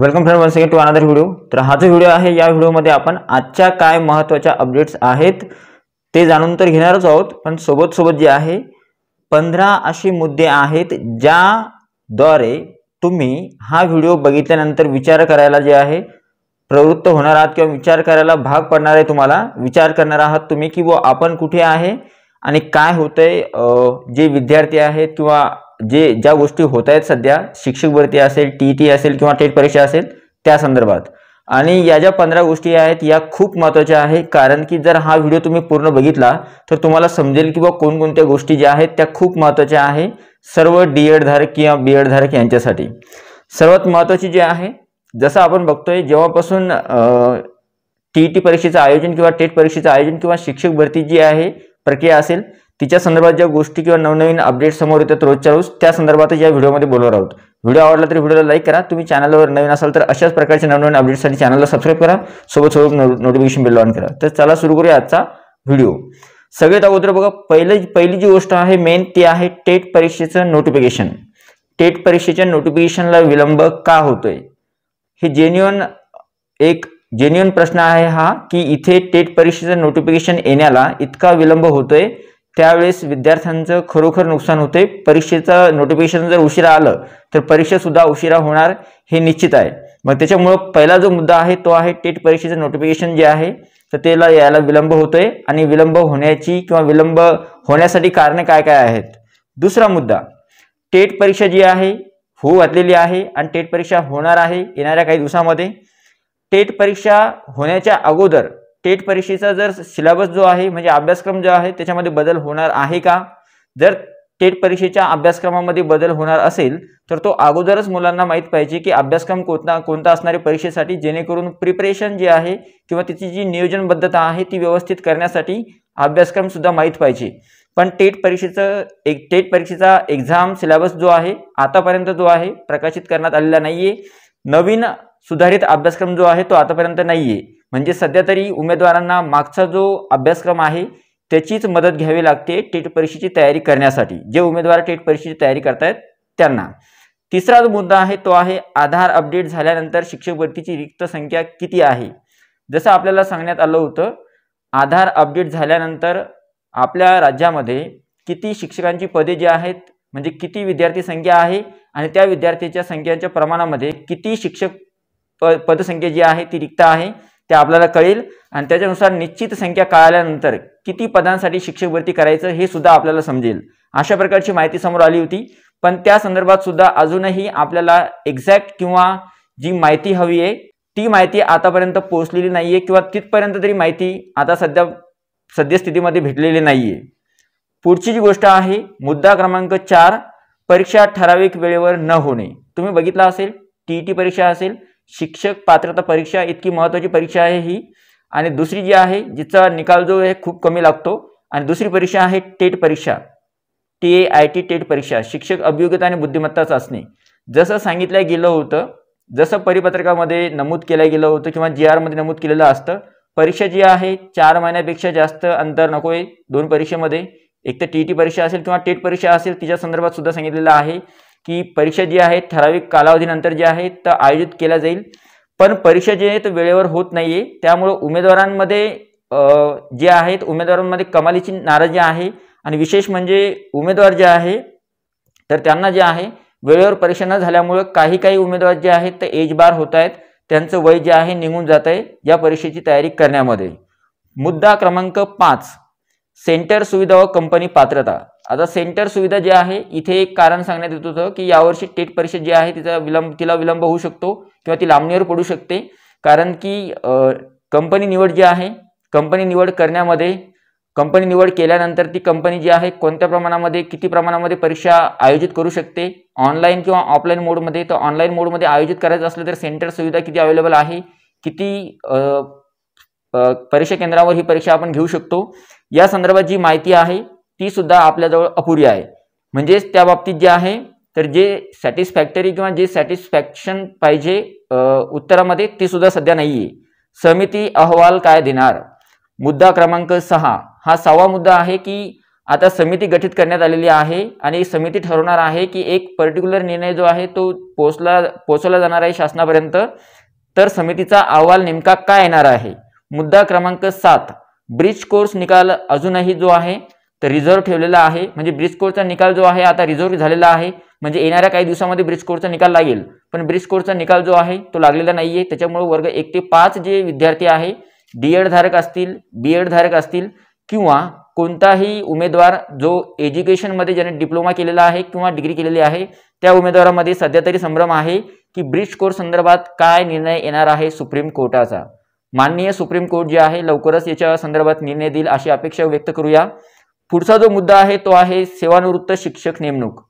welcome friend one second to another video तर हा जो व्हिडिओ आहे या व्हिडिओमध्ये आपण आजच्या काय महत्त्वाच्या अपडेट्स आहेत ते जाणून तर घेणारच आहोत पण सोबत सोबत जे आहे पंधरा असे मुद्दे आहेत ज्याद्वारे तुम्ही हा व्हिडिओ बघितल्यानंतर विचार करायला जे आहे प्रवृत्त होणार आहात किंवा विचार करायला भाग पडणार आहे तुम्हाला विचार करणार आहात तुम्ही की व आपण कुठे आहे आणि काय होतंय जे विद्यार्थी आहेत किंवा जे ज्या गोष्टी होत आहेत सध्या शिक्षक भरती असेल टी टी e असेल किंवा टेट परीक्षा असेल त्या संदर्भात आणि या ज्या पंधरा गोष्टी आहेत या खूप महत्त्वाच्या आहे कारण की जर हा व्हिडिओ तुम्ही पूर्ण बघितला तर तुम्हाला समजेल की बा कोणकोणत्या गोष्टी ज्या आहेत त्या खूप महत्त्वाच्या आहे सर्व डी एड e धारक किंवा बी एड e धारक यांच्यासाठी सर्वात महत्त्वाची जे आहे जसं आपण बघतोय जेव्हापासून टी टी परीक्षेचं आयोजन किंवा टेट परीक्षेचं आयोजन किंवा शिक्षक भरती जी आहे प्रक्रिया असेल तिच्या संदर्भात ज्या गोष्टी किंवा नवनवीन अपडेट समोर येतात रोजच्या रोज त्या संदर्भात या व्हिडिओमध्ये बोलणार आहोत व्हिडिओ आवडला तर व्हिडिओला लाईक करा तुम्ही चॅनलवर नवीन असाल तर अशाच प्रकारच्या नवनवीन अपडेटसाठी चॅनलला सबस्क्राईब करा सोबत सोबत नोटिफिकेशन बिल ऑन करा तर चला सुरू करूया आजचा व्हिडिओ सगळ्यात अगोदर बघा पहिले पहिली जी गोष्ट आहे मेन ती आहे टेट परीक्षेचं नोटिफिकेशन टेट परीक्षेच्या नोटिफिकेशनला विलंब का होतोय हे जेन्युअन एक जेन्युअन प्रश्न आहे हा की इथे टेट परीक्षेचं नोटिफिकेशन येण्याला इतका विलंब होतोय त्यावेळेस विद्यार्थ्यांचं खरोखर नुकसान होते परीक्षेचं नोटिफिकेशन जर उशिरा आलं तर परीक्षासुद्धा उशिरा होणार हे निश्चित आहे मग त्याच्यामुळं पहिला जो मुद्दा आहे तो आहे टेट परीक्षेचं नोटिफिकेशन जे आहे तर त्याला यायला विलंब होतोय आणि विलंब होण्याची किंवा विलंब होण्यासाठी कारणं काय काय आहेत दुसरा मुद्दा टेट परीक्षा जी आहे होऊ घातलेली आहे आणि टेट परीक्षा होणार आहे येणाऱ्या काही दिवसामध्ये टेट परीक्षा होण्याच्या अगोदर टेट परीक्षेचा जर सिलेबस जो आहे म्हणजे अभ्यासक्रम जो आहे त्याच्यामध्ये बदल होणार आहे का जर टेट परीक्षेच्या अभ्यासक्रमामध्ये बदल होणार असेल तर तो अगोदरच मुलांना माहीत पाहिजे की अभ्यासक्रम कोणता कोणता असणारे परीक्षेसाठी जेणेकरून प्रिपरेशन जे आहे किंवा तिची जी नियोजनबद्धता आहे ती व्यवस्थित करण्यासाठी अभ्यासक्रम सुद्धा माहीत पाहिजे पण टेट परीक्षेचं एक टेट परीक्षेचा एक्झाम सिलेबस जो आहे आतापर्यंत जो आहे प्रकाशित करण्यात आलेला नाहीये नवीन सुधारित अभ्यासक्रम जो आहे तो आतापर्यंत नाहीये म्हणजे सध्या तरी उमेदवारांना मागचा जो अभ्यासक्रम आहे त्याचीच मदत घ्यावी लागते टेट परीक्षेची तयारी करण्यासाठी जे उमेदवार टेट परीक्षेची तयारी करतायत त्यांना तिसरा जो मुद्दा आहे तो आहे आधार अपडेट झाल्यानंतर शिक्षक भरतीची रिक्त संख्या किती आहे जसं आपल्याला सांगण्यात आलं होतं आधार अपडेट झाल्यानंतर आपल्या राज्यामध्ये किती शिक्षकांची पदे जी आहेत म्हणजे किती विद्यार्थी संख्या आहे आणि त्या विद्यार्थ्यांच्या संख्येच्या प्रमाणामध्ये किती शिक्षक प पदसंख्या जी आहे ती रिक्त आहे ते आपल्याला कळेल आणि त्याच्यानुसार निश्चित संख्या कळाल्यानंतर किती पदांसाठी शिक्षक भरती करायचं हे सुद्धा आपल्याला समजेल अशा प्रकारची माहिती समोर आली होती पण त्या संदर्भात सुद्धा अजूनही आपल्याला एक्झॅक्ट किंवा जी माहिती हवी आहे ती माहिती आतापर्यंत पोहोचलेली नाहीये किंवा तिथपर्यंत तरी माहिती आता सध्या सद्यस्थितीमध्ये भेटलेली नाहीये पुढची जी गोष्ट आहे मुद्दा क्रमांक चार परीक्षा ठराविक वेळेवर न होणे तुम्ही बघितला असेल टी परीक्षा असेल शिक्षक पात्रता परीक्षा इतकी महत्वाची परीक्षा आहे ही आणि दुसरी जी आहे जिचा निकाल जो आहे खूप कमी लागतो आणि दुसरी परीक्षा आहे टेट परीक्षा T A I T TET परीक्षा शिक्षक अभियोग्यता आणि बुद्धिमत्ता चाचणी जसं सांगितलं गेलं होतं जसं परिपत्रकामध्ये नमूद केलं गेलं होतं किंवा जी आरमध्ये नमूद केलेलं असतं परीक्षा जी आहे चार महिन्यापेक्षा जास्त अंतर नको आहे दोन परीक्षेमध्ये एक तर टी टी परीक्षा असेल किंवा टेट परीक्षा असेल तिच्या संदर्भात सुद्धा सांगितलेलं आहे की परीक्षा जी आहे ठराविक कालावधीनंतर जी आहे तर आयोजित केला जाईल पण परीक्षा जी आहे तर वेळेवर होत आहे त्यामुळं उमेदवारांमध्ये जे आहेत उमेदवारांमध्ये कमालीची नाराजी आहे आणि विशेष म्हणजे उमेदवार जे आहे तर त्यांना जे आहे वेळेवर परीक्षा न झाल्यामुळं काही काही उमेदवार जे आहेत ते एज बार होत आहेत त्यांचं वय जे आहे निघून जात आहे या परीक्षेची तयारी करण्यामध्ये मुद्दा क्रमांक पाच सेंटर सुविधा व कंपनी पात्रता आता सेंटर सुविधा जे आहे इथे एक कारण सांगण्यात येत होतं की यावर्षी टेट परीक्षा जी आहे तिचा विलंब तिला विलंब होऊ शकतो किंवा ती लांबणीवर पडू शकते कारण की कंपनी निवड जी आहे कंपनी निवड करण्यामध्ये कंपनी निवड केल्यानंतर ती कंपनी जी आहे कोणत्या प्रमाणामध्ये किती प्रमाणामध्ये परीक्षा आयोजित करू शकते ऑनलाईन किंवा ऑफलाईन मोडमध्ये तर ऑनलाईन मोडमध्ये आयोजित करायचं असलं तर सेंटर सुविधा किती अवेलेबल आहे किती परीक्षा केंद्रावर ही परीक्षा आपण घेऊ शकतो या संदर्भात जी माहिती आहे ती सुद्धा आपल्याजवळ अपुरी आहे म्हणजेच त्या बाबतीत जे आहे तर जे सॅटिस्फॅक्टरी किंवा जे सॅटिस्फॅक्शन पाहिजे उत्तरामध्ये ती सुद्धा सध्या नाही समिती अहवाल काय देणार मुद्दा क्रमांक सहा हा सहावा मुद्दा आहे की आता समिती गठीत करण्यात आलेली आहे आणि समिती ठरवणार आहे की एक पर्टिक्युलर निर्णय जो आहे तो पोचला पोचवला जाणार आहे शासनापर्यंत तर समितीचा अहवाल नेमका काय येणार आहे मुद्दा क्रमांक सात ब्रिज कोर्स निकाल अजूनही जो आहे तर रिझर्व ठेवलेला आहे म्हणजे ब्रिज कोर्सचा निकाल जो आहे आता रिझर्व झालेला आहे म्हणजे येणाऱ्या काही दिवसामध्ये ब्रिज कोर्सचा निकाल लागेल पण ब्रिज कोर्सचा निकाल जो आहे तो लागलेला नाहीये त्याच्यामुळे वर्ग एक ते पाच जे विद्यार्थी आहे डी एड धारक असतील बी एड धारक असतील किंवा कोणताही उमेदवार जो एज्युकेशनमध्ये ज्याने डिप्लोमा केलेला आहे किंवा डिग्री केलेली आहे त्या उमेदवारामध्ये सध्या तरी संभ्रम आहे की ब्रिज कोर्स संदर्भात काय निर्णय येणार आहे सुप्रीम कोर्टाचा माननीय सुप्रीम कोर्ट जे आहे लवकरच याच्या संदर्भात निर्णय देईल अशी अपेक्षा व्यक्त करूया पुढचा जो मुद्दा आहे तो आहे सेवानिवृत्त शिक्षक नेमणूक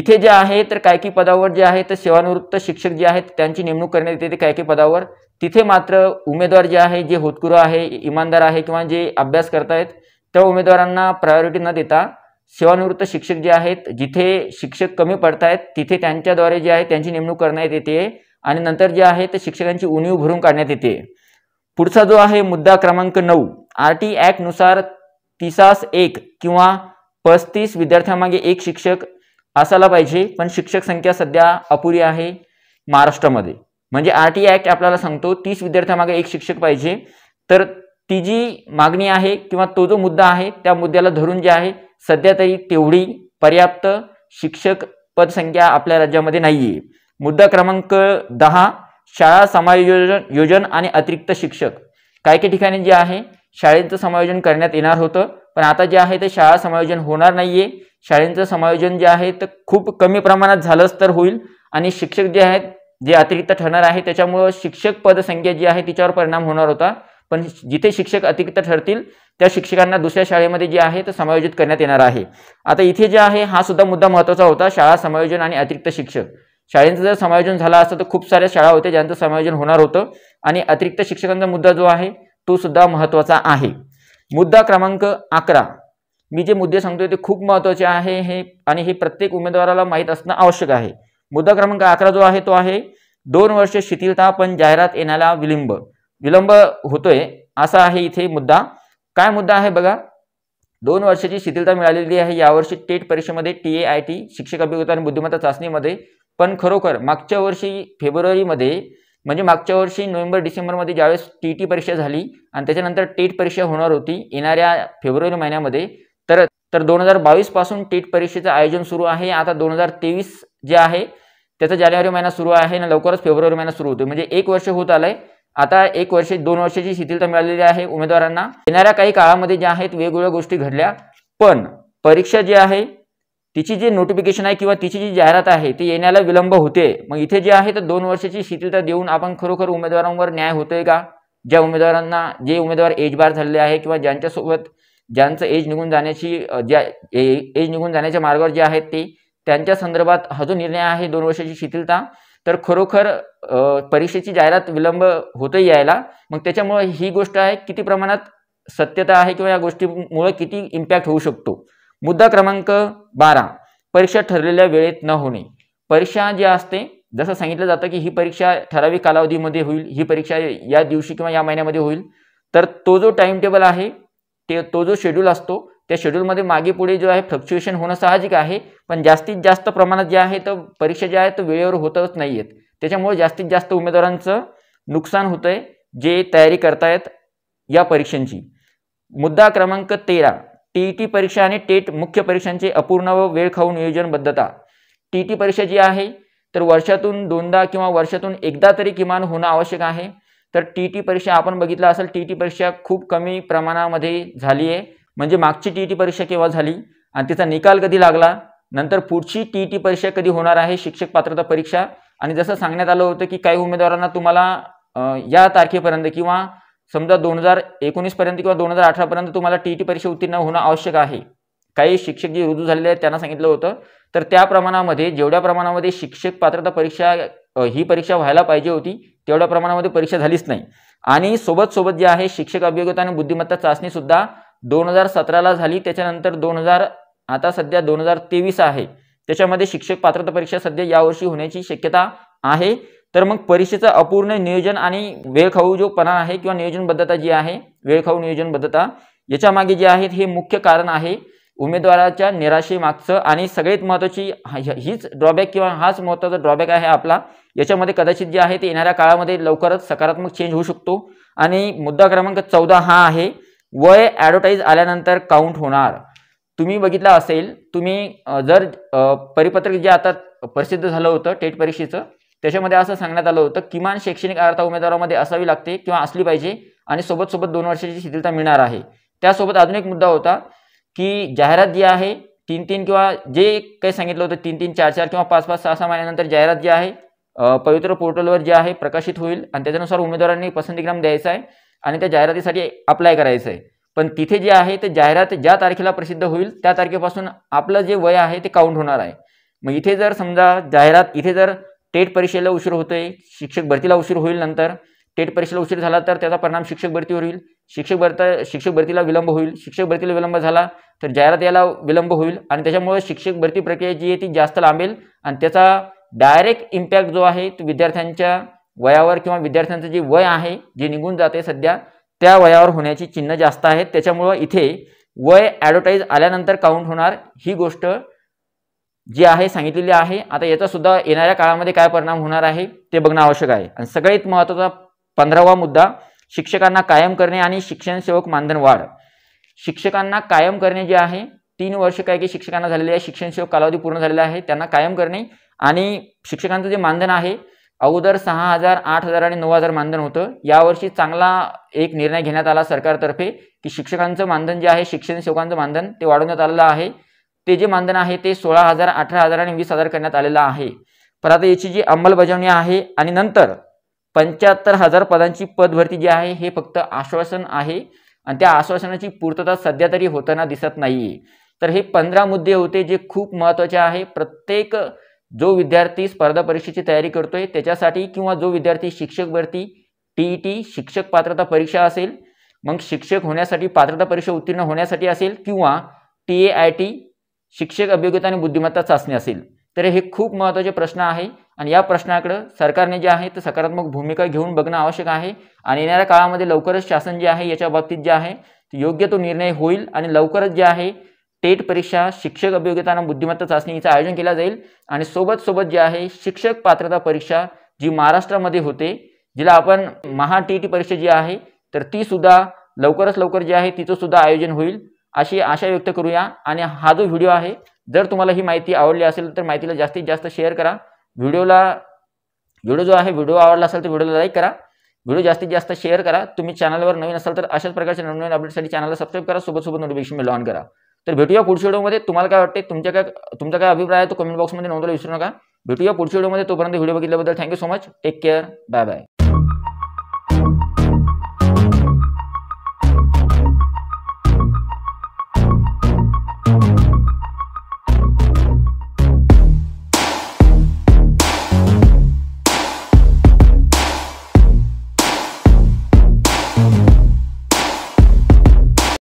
इथे जे आहे तर काय की पदावर जे आहे तर सेवानिवृत्त शिक्षक जे आहेत त्यांची नेमणूक करण्यात येते काय की पदावर तिथे मात्र उमेदवार जे आहे जे होतकुर आहे इमानदार आहे किंवा जे अभ्यास करतायत त्या उमेदवारांना प्रायोरिटी न देता सेवानिवृत्त शिक्षक जे आहेत जिथे शिक्षक कमी पडतायत तिथे त्यांच्याद्वारे जे आहे त्यांची नेमणूक करण्यात येते आणि नंतर जे आहे ते शिक्षकांची उणीव भरून काढण्यात येते पुढचा जो आहे मुद्दा क्रमांक नऊ आर टी ॲक्टनुसार तिसास एक किंवा पस्तीस विद्यार्थ्यांमागे एक शिक्षक असायला पाहिजे पण शिक्षक संख्या सध्या अपुरी आहे महाराष्ट्रामध्ये म्हणजे आर टी ॲक्ट आपल्याला सांगतो तीस विद्यार्थ्यांमागे एक शिक्षक पाहिजे तर ती जी मागणी आहे किंवा तो जो मुद्दा आहे त्या मुद्द्याला धरून जे आहे सध्या तरी तेवढी पर्याप्त शिक्षक पदसंख्या आपल्या राज्यामध्ये नाही आहे मुद्दा क्रमांक दहा शाळा समायोजन योजन आणि अतिरिक्त शिक्षक काही काही ठिकाणी जे आहे शाळेचं समायोजन करण्यात येणार होतं पण आता जे आहे ते शाळा समायोजन होणार नाहीये शाळेंचं समायोजन जे आहे ते खूप कमी प्रमाणात झालंच तर होईल आणि शिक्षक जे आहेत जे अतिरिक्त ठरणार आहे त्याच्यामुळं शिक्षक पदसंख्या जी आहे तिच्यावर परिणाम होणार होता पण जिथे शिक्षक अतिरिक्त ठरतील त्या शिक्षकांना दुसऱ्या शाळेमध्ये जे आहे ते समायोजित करण्यात येणार आहे आता इथे जे आहे हा सुद्धा मुद्दा महत्त्वाचा होता शाळा समायोजन आणि अतिरिक्त शिक्षक शाळेचं जर समायोजन झालं असतं तर खूप साऱ्या शाळा होत्या ज्यांचं समायोजन होणार होतं आणि अतिरिक्त शिक्षकांचा मुद्दा जो आहे तो सुद्धा महत्त्वाचा आहे मुद्दा क्रमांक अकरा मी जे मुद्दे सांगतोय ते खूप महत्त्वाचे आहे हे आणि हे प्रत्येक उमेदवाराला माहीत असणं आवश्यक आहे मुद्दा क्रमांक अकरा जो आहे तो आहे दोन वर्ष शिथिलता पण जाहिरात येण्याला विलंब विलंब होतोय असा आहे इथे मुद्दा काय मुद्दा आहे बघा दोन वर्षाची शिथिलता मिळालेली आहे यावर्षी टेट परीक्षेमध्ये टी ए आय टी शिक्षक अभियोगता आणि बुद्धिमत्ता चाचणीमध्ये पण खरोखर मागच्या वर्षी फेब्रुवारीमध्ये म्हणजे मागच्या वर्षी नोव्हेंबर डिसेंबरमध्ये ज्यावेळेस टी टी परीक्षा झाली आणि त्याच्यानंतर टेट परीक्षा होणार होती येणाऱ्या फेब्रुवारी महिन्यामध्ये तर तर दोन हजार बावीसपासून टेट परीक्षेचं आयोजन सुरू आहे आता दोन हजार तेवीस जे आहे त्याचं जानेवारी महिना सुरू आहे आणि लवकरच फेब्रुवारी महिना सुरू होतो म्हणजे एक वर्ष होत आलंय आता एक वर्ष दोन वर्षाची शिथिलता मिळालेली आहे उमेदवारांना येणाऱ्या काही काळामध्ये ज्या आहेत वेगवेगळ्या गोष्टी घडल्या पण परीक्षा जी आहे तिची जी नोटिफिकेशन आहे किंवा तिची जी जाहिरात आहे ती येण्याला विलंब होते मग इथे जे आहे तर दोन वर्षाची शिथिलता देऊन आपण खरोखर उमेदवारांवर न्याय होतोय का ज्या उमेदवारांना जे उमेदवार एज बार झालेले आहे किंवा ज्यांच्यासोबत ज्यांचं एज निघून जाण्याची ज्या एज निघून जाण्याच्या मार्गावर जे आहेत ते त्यांच्या संदर्भात हा जो निर्णय आहे दोन वर्षाची शिथिलता तर खरोखर परीक्षेची जाहिरात विलंब होतं यायला मग त्याच्यामुळे ही गोष्ट आहे किती प्रमाणात सत्यता आहे किंवा या गोष्टीमुळे किती इम्पॅक्ट होऊ शकतो मुद्दा क्रमांक बारा परीक्षा ठरलेल्या वेळेत न होणे परीक्षा जी असते जसं सांगितलं जातं की ही परीक्षा ठराविक कालावधीमध्ये होईल ही परीक्षा या दिवशी किंवा या महिन्यामध्ये होईल तर तो जो टाइम टेबल आहे ते तो जो शेड्यूल असतो त्या शेड्यूलमध्ये मागे पुढे जो आहे फ्लक्च्युएशन होणं साहजिक आहे पण जास्तीत जास्त प्रमाणात जे आहे तर परीक्षा ज्या आहेत तर वेळेवर होतच नाही आहेत त्याच्यामुळे जास्तीत जास्त उमेदवारांचं नुकसान होतंय जे तयारी करतायत या परीक्षांची मुद्दा क्रमांक तेरा टी परीक्षा आणि टेट मुख्य परीक्षांचे अपूर्ण व वेळ खाऊन नियोजनबद्धता टी टी परीक्षा जी आहे तर वर्षातून दोनदा किंवा वर्षातून एकदा तरी किमान होणं आवश्यक आहे तर टी टी परीक्षा आपण बघितलं असेल टी टी परीक्षा खूप कमी प्रमाणामध्ये झाली आहे म्हणजे मागची टी टी परीक्षा केव्हा झाली आणि तिचा निकाल कधी लागला नंतर पुढची टी टी परीक्षा कधी होणार आहे शिक्षक पात्रता परीक्षा आणि जसं सांगण्यात आलं होतं की काही उमेदवारांना तुम्हाला या तारखेपर्यंत किंवा समजा दोन हजार एकोणीसपर्यंत किंवा दोन हजार अठरापर्यंत तुम्हाला टी टी e परीक्षा उत्तीर्ण होणं आवश्यक आहे काही शिक्षक जे रुजू झालेले आहेत त्यांना सांगितलं होतं तर त्या प्रमाणामध्ये जेवढ्या प्रमाणामध्ये शिक्षक पात्रता परीक्षा ही परीक्षा व्हायला पाहिजे होती तेवढ्या प्रमाणामध्ये परीक्षा झालीच नाही आणि सोबत सोबत जे आहे शिक्षक अभियोगता आणि बुद्धिमत्ता चाचणीसुद्धा दोन हजार सतराला झाली त्याच्यानंतर दोन हजार आता सध्या दोन हजार तेवीस आहे त्याच्यामध्ये शिक्षक पात्रता परीक्षा सध्या यावर्षी होण्याची शक्यता आहे तर मग परीक्षेचा अपूर्ण नियोजन आणि वेळखाऊ जो पणा आहे किंवा नियोजनबद्धता जी आहे वेळखाऊ नियोजनबद्धता याच्या मागे जे आहेत हे मुख्य कारण आहे उमेदवाराच्या निराशेमागचं आणि सगळ्यात महत्त्वाची हीच ड्रॉबॅक किंवा हाच महत्त्वाचा ड्रॉबॅक आहे आपला याच्यामध्ये कदाचित जे आहे ते येणाऱ्या काळामध्ये लवकरच सकारात्मक चेंज होऊ शकतो आणि मुद्दा क्रमांक चौदा हा आहे वय ॲडव्हर्टाईज आल्यानंतर काउंट होणार तुम्ही बघितला असेल तुम्ही जर परिपत्रक जे आता प्रसिद्ध झालं होतं टेट परीक्षेचं त्याच्यामध्ये असं सांगण्यात आलं होतं किमान शैक्षणिक अर्थ उमेदवारामध्ये असावी लागते किंवा असली पाहिजे आणि सोबत सोबत दोन वर्षाची शिथिलता मिळणार आहे त्यासोबत अजून एक मुद्दा होता की जाहिरात जी आहे तीन तीन किंवा जे काही सांगितलं होतं तीन तीन चार चार किंवा पाच पाच सहा सहा महिन्यानंतर जाहिरात जी आहे पवित्र पोर्टलवर जे आहे प्रकाशित होईल आणि त्याच्यानुसार उमेदवारांनी पसंतीक्रम द्यायचा आहे आणि त्या जाहिरातीसाठी अप्लाय करायचं आहे पण तिथे जे आहे ते जाहिरात ज्या तारखेला प्रसिद्ध होईल त्या तारखेपासून आपलं जे वय आहे ते काउंट होणार आहे मग इथे जर समजा जाहिरात इथे जर टेट परीक्षेला उशीर होतोय शिक्षक भरतीला उशीर होईल नंतर टेट परीक्षेला उशीर झाला तर त्याचा परिणाम शिक्षक भरतीवर होईल शिक्षक भरता शिक्षक भरतीला विलंब होईल शिक्षक भरतीला विलंब झाला तर जाहिरात याला विलंब होईल आणि त्याच्यामुळे शिक्षक भरती प्रक्रिया जी आहे ती जास्त लांबेल आणि त्याचा डायरेक्ट इम्पॅक्ट जो आहे तो विद्यार्थ्यांच्या वयावर किंवा विद्यार्थ्यांचं जे वय आहे जे निघून जाते सध्या त्या वयावर होण्याची चिन्ह जास्त आहेत त्याच्यामुळं इथे वय ॲडव्हर्टाईज आल्यानंतर काउंट होणार ही गोष्ट जी आहे सांगितलेली आहे आता याचा सुद्धा येणाऱ्या काळामध्ये काय परिणाम होणार आहे ते बघणं आवश्यक आहे आणि सगळ्यात महत्त्वाचा पंधरावा मुद्दा शिक्षकांना कायम करणे आणि शिक्षण सेवक मानधन वाढ शिक्षकांना कायम करणे जे आहे तीन वर्ष काय की शिक्षकांना झालेले आहे शिक्षण सेवक कालावधी पूर्ण झालेला आहे त्यांना कायम करणे आणि शिक्षकांचं जे मानधन आहे अगोदर सहा हजार आठ हजार आणि नऊ हजार मानधन होतं यावर्षी चांगला एक निर्णय घेण्यात आला सरकारतर्फे की शिक्षकांचं मानधन जे आहे शिक्षण सेवकांचं मानधन ते वाढवण्यात आलेलं आहे ते जे मानधन आहे ते सोळा हजार अठरा हजार आणि वीस हजार करण्यात आलेलं आहे पर आता याची जी अंमलबजावणी आहे आणि नंतर पंच्याहत्तर हजार पदांची पदभरती जी आहे हे फक्त आश्वासन आहे आणि त्या आश्वासनाची पूर्तता सध्या तरी होताना दिसत नाही तर हे पंधरा मुद्दे होते जे खूप महत्त्वाचे आहे प्रत्येक जो विद्यार्थी स्पर्धा परीक्षेची तयारी करतोय त्याच्यासाठी किंवा जो विद्यार्थी शिक्षक भरती टी टी शिक्षक पात्रता परीक्षा असेल मग शिक्षक होण्यासाठी पात्रता परीक्षा उत्तीर्ण होण्यासाठी असेल किंवा टी ए आय टी शिक्षक अभियोग्यता आणि बुद्धिमत्ता चाचणी असेल तर हे खूप महत्त्वाचे प्रश्न आहे आणि या प्रश्नाकडं सरकारने जे आहे ते सकारात्मक भूमिका घेऊन बघणं आवश्यक आहे आणि येणाऱ्या काळामध्ये लवकरच शासन जे आहे याच्या बाबतीत जे आहे योग्य तो निर्णय होईल आणि लवकरच जे आहे टेट परीक्षा शिक्षक अभियोग्यता आणि बुद्धिमत्ता चाचणीचं आयोजन केलं जाईल आणि सोबत सोबत जे आहे शिक्षक पात्रता परीक्षा जी महाराष्ट्रामध्ये होते जिला आपण महा टी टी परीक्षा जी आहे तर ती सुद्धा लवकरच लवकर जी आहे तिचं सुद्धा आयोजन होईल अशी आशा व्यक्त करूया आणि हा जो व्हिडिओ आहे जर तुम्हाला ही माहिती आवडली असेल तर माहितीला जास्तीत जास्त शेअर करा व्हिडिओला व्हिडिओ जो आहे व्हिडिओ आवडला असेल तर व्हिडिओला लाईक करा व्हिडिओ जास्तीत जास्त शेअर करा तुम्ही चॅनलवर नवीन असाल तर अशाच प्रकारच्या नवीन अपडेटसाठी चॅनलला सबस्क्राईब करा सोबत सोबत नोटिफिकेशन बेल ऑन करा तर भेटूया पुढच्या व्हिडिओमध्ये तुम्हाला काय वाटते तुमच्या काय तुमचा काय अभिप्राय आहे तो कमेंट बॉक्समध्ये नोंदवायला विसरू नका भेटूया पुढच्या व्हिडिओमध्ये तोपर्यंत व्हिडिओ बघितल्याबद्दल thank you so much take care bye bye